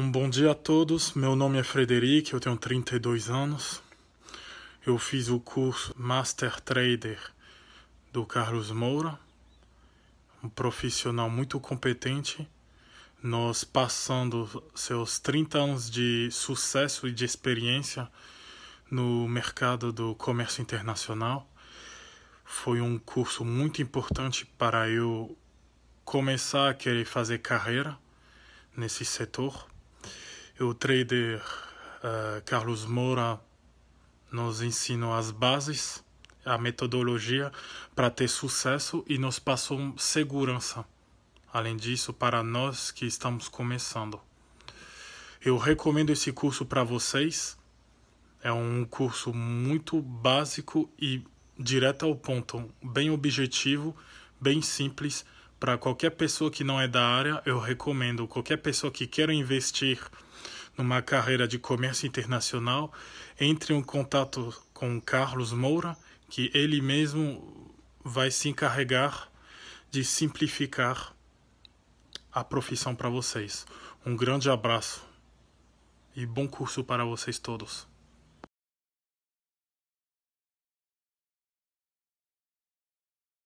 Um bom dia a todos. Meu nome é Frederico, eu tenho 32 anos. Eu fiz o curso Master Trader do Carlos Moura, um profissional muito competente. Nós passando seus 30 anos de sucesso e de experiência no mercado do comércio internacional. Foi um curso muito importante para eu começar a querer fazer carreira nesse setor o trader uh, Carlos Moura nos ensinou as bases, a metodologia para ter sucesso e nos passou segurança. Além disso, para nós que estamos começando, eu recomendo esse curso para vocês. É um curso muito básico e direto ao ponto, bem objetivo, bem simples. Para qualquer pessoa que não é da área, eu recomendo. Qualquer pessoa que queira investir numa carreira de comércio internacional entre um contato com Carlos Moura, que ele mesmo vai se encarregar de simplificar a profissão para vocês. Um grande abraço e bom curso para vocês todos.